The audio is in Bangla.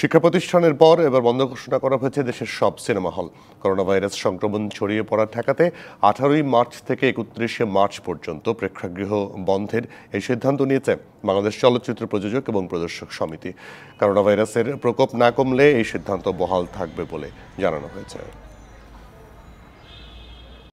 শিক্ষা প্রতিষ্ঠানের পর এবার বন্ধ ঘোষণা করা হয়েছে দেশের সব সিনেমা হল করোনা ভাইরাস সংক্রমণ ছড়িয়ে পড়া ঠেকাতে আঠারোই মার্চ থেকে একত্রিশে মার্চ পর্যন্ত প্রেক্ষাগৃহ বন্ধের এই সিদ্ধান্ত নিয়েছে বাংলাদেশ চলচ্চিত্র প্রযোজক এবং প্রদর্শক সমিতি করোনা ভাইরাসের প্রকোপ না কমলে এই সিদ্ধান্ত বহাল থাকবে বলে জানানো হয়েছে